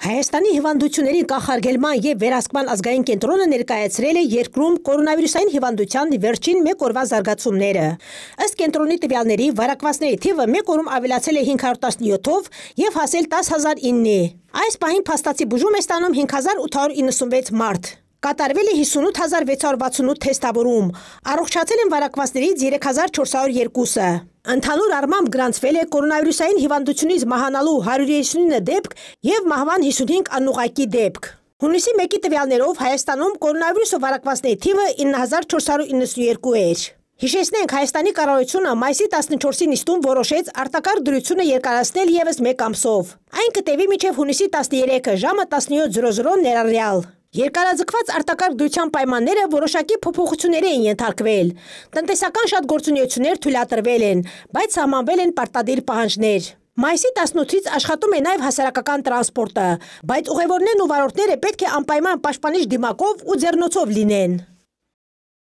Հայաստանի հիվանդությունների կախարգելման և վերասկման ազգային կենտրոնը ներկայացրել է երկրում կորունավիրուսային հիվանդության վերջին մեկ օրվա զարգացումները։ Ըստ կենտրոնի տվյալների վարակվածների թիվը մեկ օրում ավելացել է 517-ով և հասել 10009-ի։ Այս պահին փաստացի բուժում է ստանում 5896 մարդ։ Կատարվել է 58668 թեստավորում, առողջացել են վարակվածներից 3402-ը։ Ընդհանուր առմամբ գրանցվել է կորոնավիրուսային հիվանդությունից մահանալու 139 դեպք և մահվան 55 անուղակի դեպք։ Հունիսի մեկի տվյալներով Հայաստանում կորոնավիրուսով վարակվածների թիվը 9492 էր։ Հիշեցնենք Հայաստանի կառավարությունը մայիսի 14-ին իստում որոշեց արտակարգ դրությունը երկարացնել եւս 1 ամսով։ Այն կտևի մինչև հունիսի 13-ը ժամը 17:00 ներառյալ։ Երկարաձգված արտակարգ դրության պայմանները որոշակի փոփոխությունների են ենթարկվել։ Տնտեսական շատ գործունեություններ թույլատրվել են, բայց համանվել են պարտադիր պահանջներ։ Մայիսի 18-ից աշխատում է նաև հասարակական տրանսպորտը, բայց ուղևորներն ու վարորդները պետք է անպայման պաշտպանիչ դիմակով ու ձեռնոցով լինեն։